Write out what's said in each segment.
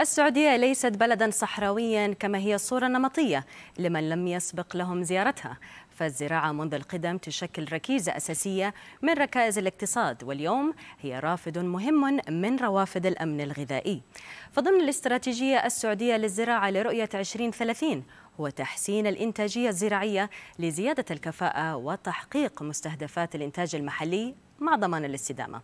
السعودية ليست بلدا صحراويا كما هي الصورة النمطية لمن لم يسبق لهم زيارتها فالزراعة منذ القدم تشكل ركيزة أساسية من ركائز الاقتصاد واليوم هي رافد مهم من روافد الأمن الغذائي فضمن الاستراتيجية السعودية للزراعة لرؤية 2030 هو تحسين الإنتاجية الزراعية لزيادة الكفاءة وتحقيق مستهدفات الإنتاج المحلي مع ضمان الاستدامة.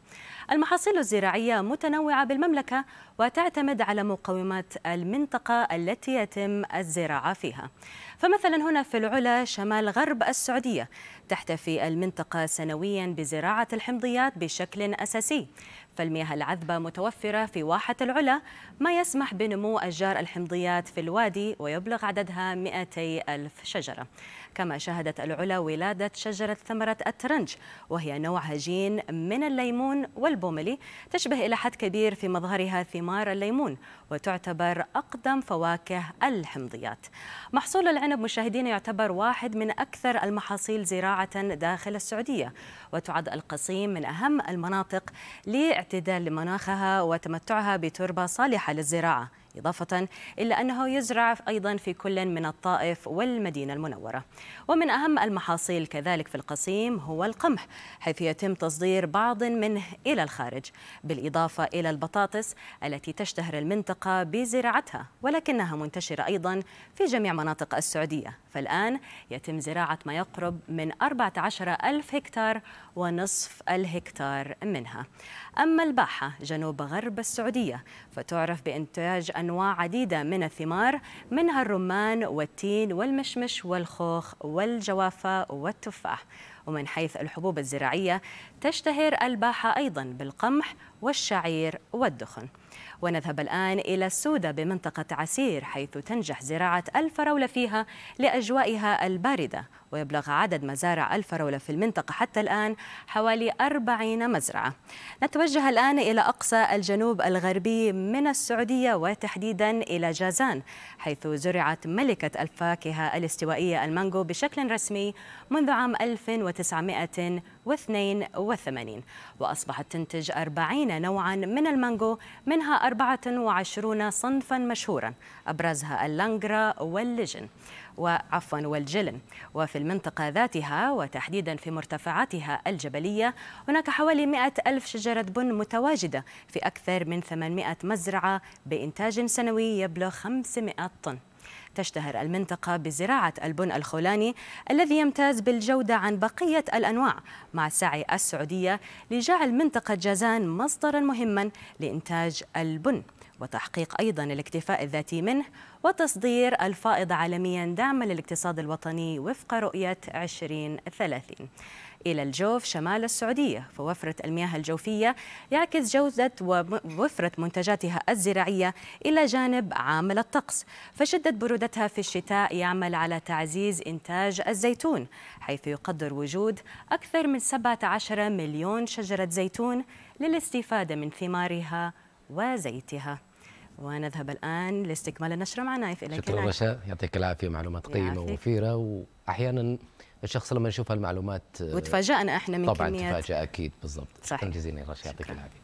المحاصيل الزراعية متنوعة بالمملكة وتعتمد على مقومات المنطقة التي يتم الزراعة فيها. فمثلا هنا في العلا شمال غرب السعودية تحتفي المنطقة سنويا بزراعة الحمضيات بشكل أساسي فالمياه العذبة متوفرة في واحة العلا ما يسمح بنمو أشجار الحمضيات في الوادي ويبلغ عددها 200 ألف شجرة كما شهدت العلا ولادة شجرة ثمرة الترنج وهي نوع هجين من الليمون والبوملي تشبه إلى حد كبير في مظهرها ثمار الليمون وتعتبر أقدم فواكه الحمضيات محصول العنب مشاهدين يعتبر واحد من أكثر المحاصيل زراعة داخل السعودية وتعد القصيم من أهم المناطق لإعتبار اعتدال لمناخها وتمتعها بتربة صالحة للزراعة إضافة إلى أنه يزرع أيضا في كل من الطائف والمدينة المنورة ومن أهم المحاصيل كذلك في القصيم هو القمح حيث يتم تصدير بعض منه إلى الخارج بالإضافة إلى البطاطس التي تشتهر المنطقة بزراعتها ولكنها منتشرة أيضا في جميع مناطق السعودية فالآن يتم زراعة ما يقرب من 14 ألف هكتار ونصف الهكتار منها أما الباحة جنوب غرب السعودية فتعرف بإنتاج أنواع عديدة من الثمار منها الرمان والتين والمشمش والخوخ والجوافة والتفاح ومن حيث الحبوب الزراعية تشتهر الباحة أيضا بالقمح والشعير والدخن ونذهب الآن إلى السودة بمنطقة عسير حيث تنجح زراعة الفراولة فيها لأجوائها الباردة ويبلغ عدد مزارع الفراولة في المنطقة حتى الآن حوالي 40 مزرعة نتوجه الآن إلى أقصى الجنوب الغربي من السعودية وتحديدا إلى جازان حيث زرعت ملكة الفاكهة الاستوائية المانجو بشكل رسمي منذ عام 1982 وأصبحت تنتج 40 نوعا من المانجو منها 24 صنفا مشهورا أبرزها اللانجرا واللجن وعفوا والجلم وفي المنطقة ذاتها وتحديدا في مرتفعاتها الجبلية هناك حوالي 100 ألف شجرة بن متواجدة في أكثر من 800 مزرعة بإنتاج سنوي يبلغ 500 طن تشتهر المنطقة بزراعة البن الخولاني الذي يمتاز بالجودة عن بقية الأنواع مع سعي السعودية لجعل منطقة جازان مصدرا مهما لإنتاج البن وتحقيق أيضا الاكتفاء الذاتي منه وتصدير الفائض عالميا داعما للاقتصاد الوطني وفق رؤية 2030 إلى الجوف شمال السعودية فوفرة المياه الجوفية يعكس جودة ووفرة منتجاتها الزراعية إلى جانب عامل الطقس فشدة برودتها في الشتاء يعمل على تعزيز إنتاج الزيتون حيث يقدر وجود أكثر من 17 مليون شجرة زيتون للاستفادة من ثمارها وزيتها ونذهب الآن لاستكمال النشرة مع نايف إليك شكرا رشا يعطيك العافية معلومات قيمة ومثيرة وأحيانا الشخص لما يشوف هالمعلومات آه، وتفاجأنا احنا من طبعا كمية طبعا تفاجأ أكيد بالضبط شكرا جزيلا رشا يعطيك العافية